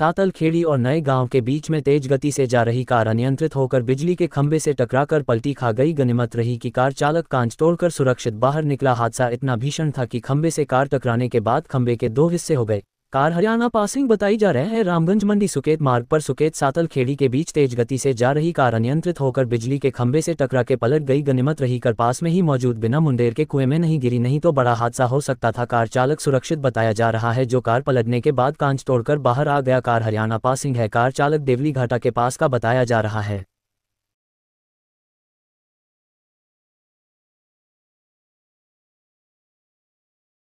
सातलखेड़ी और नए गांव के बीच में तेज गति से जा रही कार अनियंत्रित होकर बिजली के खंभे से टकराकर पलटी खा गई गनिमत रही कि कार चालक कांच तोड़कर सुरक्षित बाहर निकला हादसा इतना भीषण था कि खंभे से कार टकराने के बाद खंभे के दो हिस्से हो गए कार हरियाणा पासिंग बताई जा रहे है रामगंज मंडी सुकेत मार्ग पर सुकेत सातल खेड़ी के बीच तेज गति से जा रही कार अनियंत्रित होकर बिजली के खंभे से टकरा के पलट गई गनिमत रही कर पास में ही मौजूद बिना मुंडेर के कुएं में नहीं गिरी नहीं तो बड़ा हादसा हो सकता था कार चालक सुरक्षित बताया जा रहा है जो कार पलटने के बाद कांच तोड़कर बाहर आ गया कार हरियाणा पासिंग है कार चालक देवली घाटा के पास का बताया जा रहा है